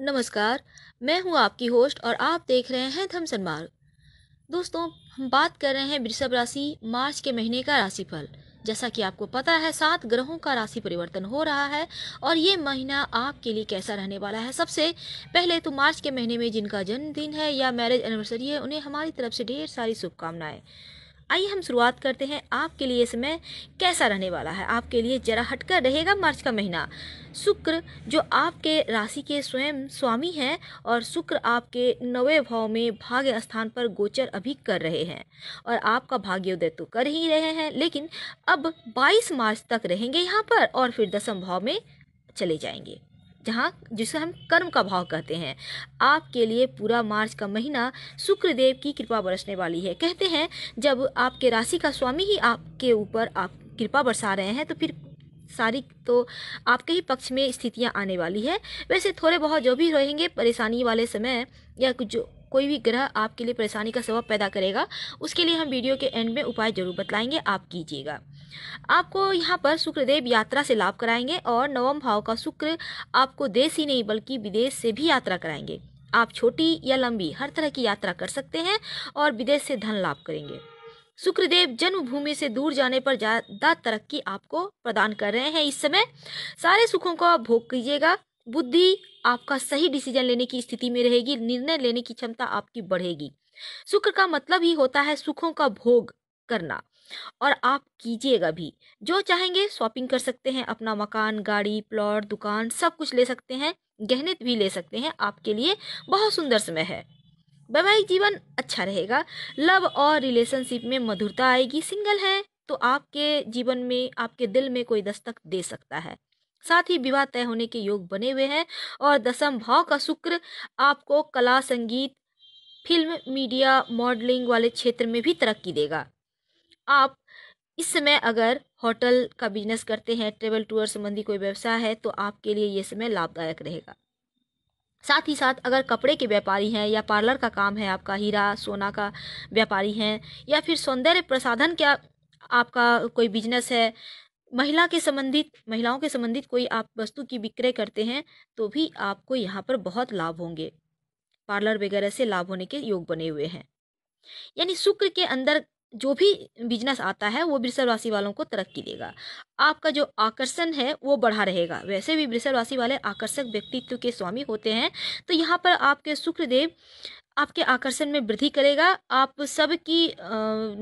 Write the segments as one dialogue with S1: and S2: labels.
S1: नमस्कार मैं हूं आपकी होस्ट और आप देख रहे हैं थमसन मार्ग दोस्तों हम बात कर रहे हैं वृषभ राशि मार्च के महीने का राशिफल जैसा कि आपको पता है सात ग्रहों का राशि परिवर्तन हो रहा है और ये महीना आपके लिए कैसा रहने वाला है सबसे पहले तो मार्च के महीने में जिनका जन्मदिन है या मैरिज एनिवर्सरी है उन्हें हमारी तरफ से ढेर सारी शुभकामनाएं आइए हम शुरुआत करते हैं आपके लिए समय कैसा रहने वाला है आपके लिए जरा हटकर रहेगा मार्च का महीना शुक्र जो आपके राशि के स्वयं स्वामी हैं और शुक्र आपके नवे भाव में भाग्य स्थान पर गोचर अभी कर रहे हैं और आपका भाग्योदय तो कर ही रहे हैं लेकिन अब 22 मार्च तक रहेंगे यहाँ पर और फिर दसम भाव में चले जाएंगे जहाँ जिसे हम कर्म का भाव कहते हैं आपके लिए पूरा मार्च का महीना शुक्रदेव की कृपा बरसने वाली है कहते हैं जब आपके राशि का स्वामी ही आपके ऊपर आप कृपा बरसा रहे हैं तो फिर सारी तो आपके ही पक्ष में स्थितियां आने वाली है वैसे थोड़े बहुत जो भी रहेंगे परेशानी वाले समय या कुछ जो कोई भी ग्रह आपके लिए परेशानी का सबब पैदा करेगा उसके लिए हम वीडियो के एंड में उपाय जरूर बतलाएंगे आप कीजिएगा आपको यहाँ पर शुक्रदेव यात्रा से लाभ कराएंगे और नवम भाव का शुक्र आपको देश ही नहीं बल्कि विदेश से भी यात्रा कराएंगे आप छोटी या लंबी हर तरह की यात्रा कर सकते हैं और विदेश से धन लाभ करेंगे शुक्रदेव जन्मभूमि से दूर जाने पर ज्यादा तरक्की आपको प्रदान कर रहे हैं इस समय सारे सुखों का भोग कीजिएगा बुद्धि आपका सही डिसीजन लेने की स्थिति में रहेगी निर्णय लेने की क्षमता आपकी बढ़ेगी शुक्र का मतलब ही होता है सुखों का भोग करना और आप कीजिएगा भी जो चाहेंगे शॉपिंग कर सकते हैं अपना मकान गाड़ी प्लॉट दुकान सब कुछ ले सकते हैं गहने भी ले सकते हैं आपके लिए बहुत सुंदर समय है वैवाहिक जीवन अच्छा रहेगा लव और रिलेशनशिप में मधुरता आएगी सिंगल है तो आपके जीवन में आपके दिल में कोई दस्तक दे सकता है साथ ही विवाह तय होने के योग बने हुए हैं और दसम भाव का शुक्र आपको कला संगीत फिल्म मीडिया मॉडलिंग वाले क्षेत्र में भी तरक्की देगा आप इस समय अगर होटल का बिजनेस करते हैं ट्रेवल टूर संबंधी कोई व्यवसाय है तो आपके लिए ये समय लाभदायक रहेगा साथ ही साथ अगर कपड़े के व्यापारी हैं या पार्लर का काम है आपका हीरा सोना का व्यापारी हैं या फिर सौंदर्य प्रसाधन का आपका कोई बिजनेस है महिला के संबंधित महिलाओं के संबंधित कोई आप वस्तु की विक्रय करते हैं तो भी आपको यहाँ पर बहुत लाभ होंगे पार्लर वगैरह से लाभ होने के योग बने हुए हैं यानी शुक्र के अंदर जो भी बिजनेस आता है वो वृषभ राशि वालों को तरक्की देगा आपका जो आकर्षण है वो बढ़ा रहेगा वैसे भी वृषभ राशि वाले आकर्षक व्यक्तित्व के स्वामी होते हैं तो यहाँ पर आपके शुक्रदेव आपके आकर्षण में वृद्धि करेगा आप सबकी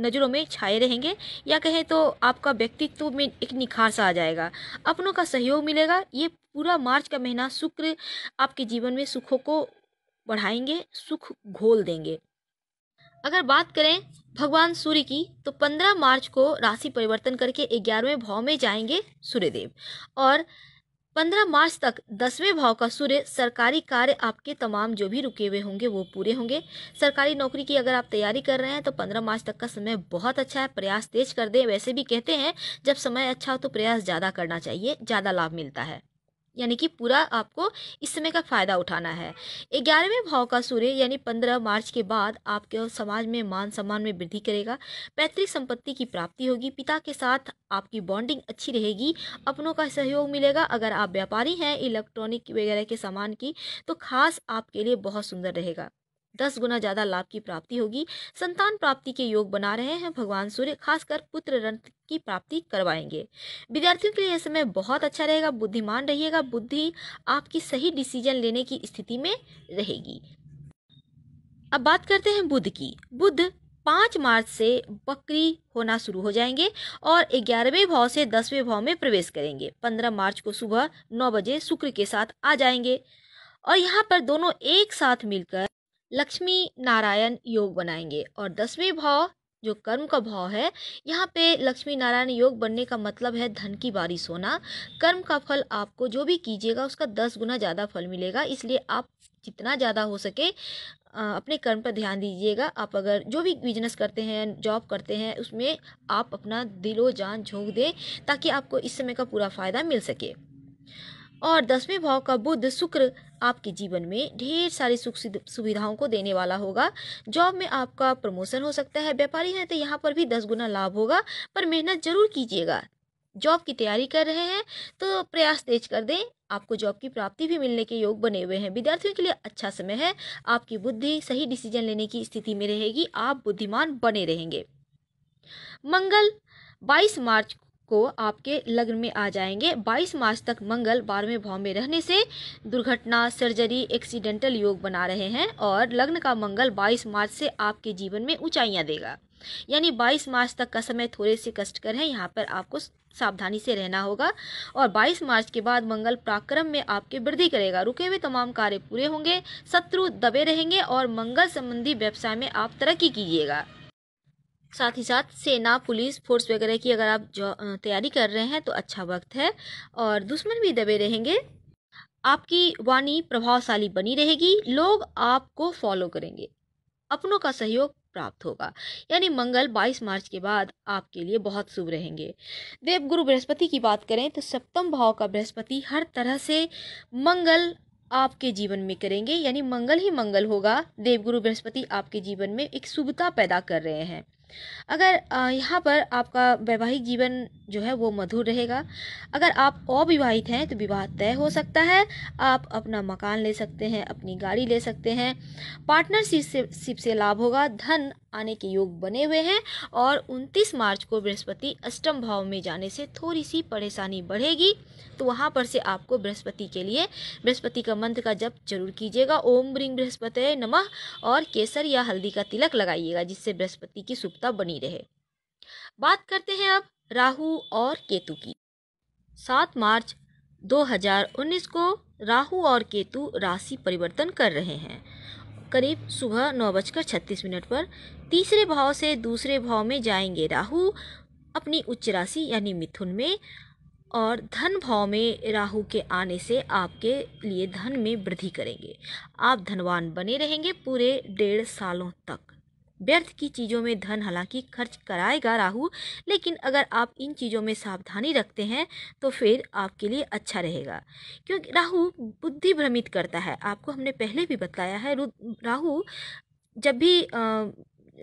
S1: नज़रों में छाए रहेंगे या कहें तो आपका व्यक्तित्व में एक निखार सा आ जाएगा अपनों का सहयोग मिलेगा ये पूरा मार्च का महीना शुक्र आपके जीवन में सुखों को बढ़ाएंगे सुख घोल देंगे अगर बात करें भगवान सूर्य की तो 15 मार्च को राशि परिवर्तन करके ग्यारहवें भाव में जाएंगे सूर्यदेव और 15 मार्च तक दसवें भाव का सूर्य सरकारी कार्य आपके तमाम जो भी रुके हुए होंगे वो पूरे होंगे सरकारी नौकरी की अगर आप तैयारी कर रहे हैं तो 15 मार्च तक का समय बहुत अच्छा है प्रयास तेज कर दें वैसे भी कहते हैं जब समय अच्छा हो तो प्रयास ज़्यादा करना चाहिए ज़्यादा लाभ मिलता है यानी कि पूरा आपको इस समय का फ़ायदा उठाना है ग्यारहवें भाव का सूर्य यानी पंद्रह मार्च के बाद आपके समाज में मान सम्मान में वृद्धि करेगा पैतृक संपत्ति की प्राप्ति होगी पिता के साथ आपकी बॉन्डिंग अच्छी रहेगी अपनों का सहयोग मिलेगा अगर आप व्यापारी हैं इलेक्ट्रॉनिक वगैरह के सामान की तो खास आपके लिए बहुत सुंदर रहेगा दस गुना ज़्यादा लाभ की प्राप्ति होगी संतान प्राप्ति के योग बना रहे हैं भगवान सूर्य खासकर पुत्र रत्न की प्राप्ति करवाएंगे विद्यार्थियों के लिए यह समय बहुत अच्छा रहेगा बुद्धिमान रहिएगा बुद्धि आपकी सही डिसीजन लेने की स्थिति में रहेगी अब बात करते हैं बुद्ध की बुद्ध पांच मार्च से बकरी होना शुरू हो जाएंगे और ग्यारहवें भाव से दसवें भाव में प्रवेश करेंगे पंद्रह मार्च को सुबह नौ बजे शुक्र के साथ आ जाएंगे और यहाँ पर दोनों एक साथ मिलकर लक्ष्मी नारायण योग बनाएंगे और दसवें भाव जो कर्म का भाव है यहाँ पे लक्ष्मी नारायण योग बनने का मतलब है धन की बारिश होना कर्म का फल आपको जो भी कीजिएगा उसका दस गुना ज़्यादा फल मिलेगा इसलिए आप जितना ज़्यादा हो सके अपने कर्म पर ध्यान दीजिएगा आप अगर जो भी बिजनेस करते हैं जॉब करते हैं उसमें आप अपना दिलो जान झोंक दें ताकि आपको इस समय का पूरा फ़ायदा मिल सके और दसवें भाव का बुद्ध शुक्र आपके जीवन में ढेर सारी सुख सुविधाओं को देने वाला होगा जॉब में आपका प्रमोशन हो सकता है व्यापारी हैं तो यहाँ पर भी दस गुना लाभ होगा पर मेहनत जरूर कीजिएगा जॉब की तैयारी कर रहे हैं तो प्रयास तेज कर दें आपको जॉब की प्राप्ति भी मिलने के योग बने हुए हैं विद्यार्थियों के लिए अच्छा समय है आपकी बुद्धि सही डिसीजन लेने की स्थिति में रहेगी आप बुद्धिमान बने रहेंगे मंगल 22 मार्च को आपके लग्न में आ जाएंगे 22 मार्च तक मंगल बारहवें भाव में रहने से दुर्घटना सर्जरी एक्सीडेंटल योग बना रहे हैं और लग्न का मंगल 22 मार्च से आपके जीवन में ऊंचाइयां देगा यानी 22 मार्च तक का समय थोड़े से कष्टकर है यहाँ पर आपको सावधानी से रहना होगा और 22 मार्च के बाद मंगल पराक्रम में आपके वृद्धि करेगा रुके हुए तमाम कार्य पूरे होंगे शत्रु दबे रहेंगे और मंगल संबंधी व्यवसाय में आप तरक्की कीजिएगा साथ ही साथ सेना पुलिस फोर्स वगैरह की अगर आप तैयारी कर रहे हैं तो अच्छा वक्त है और दुश्मन भी दबे रहेंगे आपकी वाणी प्रभावशाली बनी रहेगी लोग आपको फॉलो करेंगे अपनों का सहयोग प्राप्त होगा यानी मंगल 22 मार्च के बाद आपके लिए बहुत शुभ रहेंगे देवगुरु बृहस्पति की बात करें तो सप्तम भाव का बृहस्पति हर तरह से मंगल आपके जीवन में करेंगे यानी मंगल ही मंगल होगा देवगुरु बृहस्पति आपके जीवन में एक शुभता पैदा कर रहे हैं अगर यहाँ पर आपका वैवाहिक जीवन जो है वो मधुर रहेगा अगर आप अविवाहित हैं तो विवाह तय हो सकता है आप अपना मकान ले सकते हैं अपनी गाड़ी ले सकते हैं पार्टनरशिप से से लाभ होगा धन आने के योग बने हुए हैं और 29 मार्च को बृहस्पति अष्टम भाव में जाने से थोड़ी सी परेशानी बढ़ेगी तो वहाँ पर से आपको बृहस्पति के लिए बृहस्पति का मंत्र का जप जरूर कीजिएगा ओम ब्रिंग बृहस्पति नमः और केसर या हल्दी का तिलक लगाइएगा जिससे बृहस्पति की सुप्ता बनी रहे बात करते हैं अब राहू और केतु की सात मार्च 2019 को राहु और केतु राशि परिवर्तन कर रहे हैं करीब सुबह नौ बजकर छत्तीस मिनट पर तीसरे भाव से दूसरे भाव में जाएंगे राहु अपनी उच्च राशि यानी मिथुन में और धन भाव में राहु के आने से आपके लिए धन में वृद्धि करेंगे आप धनवान बने रहेंगे पूरे डेढ़ सालों तक व्यर्थ की चीज़ों में धन हालांकि खर्च कराएगा राहु लेकिन अगर आप इन चीज़ों में सावधानी रखते हैं तो फिर आपके लिए अच्छा रहेगा क्योंकि राहु बुद्धि भ्रमित करता है आपको हमने पहले भी बताया है राहु जब भी आ,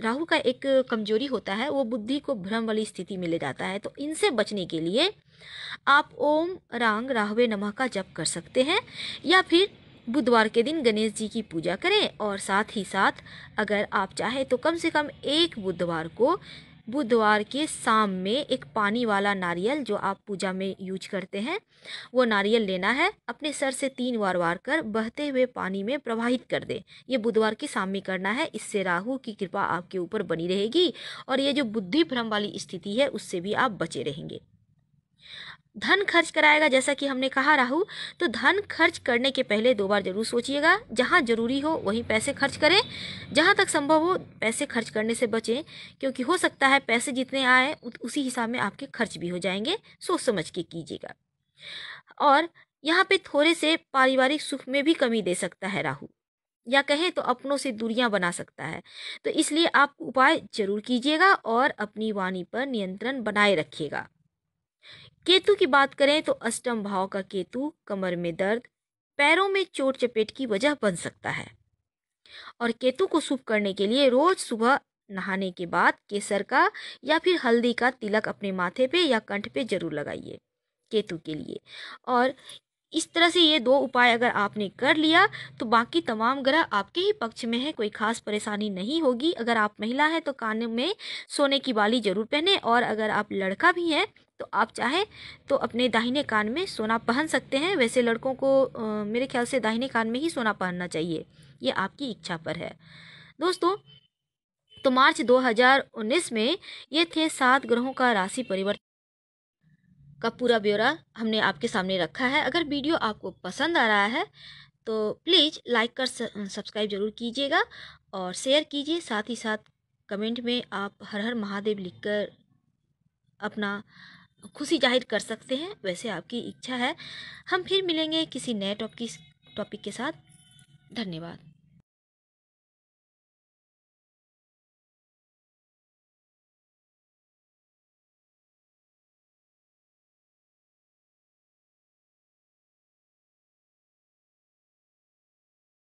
S1: राहु का एक कमजोरी होता है वो बुद्धि को भ्रम वाली स्थिति में ले जाता है तो इनसे बचने के लिए आप ओम रांग राहवे नमः का जप कर सकते हैं या फिर बुधवार के दिन गणेश जी की पूजा करें और साथ ही साथ अगर आप चाहें तो कम से कम एक बुधवार को बुधवार के शाम में एक पानी वाला नारियल जो आप पूजा में यूज करते हैं वो नारियल लेना है अपने सर से तीन बार वार कर बहते हुए पानी में प्रवाहित कर दें ये बुधवार के शाम में करना है इससे राहु की कृपा आपके ऊपर बनी रहेगी और ये जो बुद्धि भ्रम वाली स्थिति है उससे भी आप बचे रहेंगे धन खर्च कराएगा जैसा कि हमने कहा राहु तो धन खर्च करने के पहले दो बार जरूर सोचिएगा जहाँ जरूरी हो वहीं पैसे खर्च करें जहाँ तक संभव हो पैसे खर्च करने से बचें क्योंकि हो सकता है पैसे जितने आए उसी हिसाब में आपके खर्च भी हो जाएंगे सोच समझ के कीजिएगा और यहाँ पे थोड़े से पारिवारिक सुख में भी कमी दे सकता है राहु या कहें तो अपनों से दूरियां बना सकता है तो इसलिए आप उपाय जरूर कीजिएगा और अपनी वाणी पर नियंत्रण बनाए रखिएगा केतु की बात करें तो अष्टम भाव का केतु कमर में दर्द पैरों में चोट चपेट की वजह बन सकता है और केतु को शुभ करने के लिए रोज सुबह नहाने के बाद केसर का या फिर हल्दी का तिलक अपने माथे पे या कंठ पे जरूर लगाइए केतु के लिए और इस तरह से ये दो उपाय अगर आपने कर लिया तो बाकी तमाम ग्रह आपके ही पक्ष में है कोई खास परेशानी नहीं होगी अगर आप महिला हैं तो कान में सोने की बाली जरूर पहने और अगर आप लड़का भी हैं तो आप चाहें तो अपने दाहिने कान में सोना पहन सकते हैं वैसे लड़कों को आ, मेरे ख्याल से दाहिने कान में ही सोना पहनना चाहिए ये आपकी इच्छा पर है दोस्तों तो मार्च 2019 में ये थे सात ग्रहों का राशि परिवर्तन का पूरा ब्यौरा हमने आपके सामने रखा है अगर वीडियो आपको पसंद आ रहा है तो प्लीज़ लाइक कर सब्सक्राइब जरूर कीजिएगा और शेयर कीजिए साथ ही साथ कमेंट में आप हर हर महादेव लिखकर अपना खुशी जाहिर कर सकते हैं वैसे आपकी इच्छा है हम फिर मिलेंगे किसी नए टॉपिक टॉपिक के साथ धन्यवाद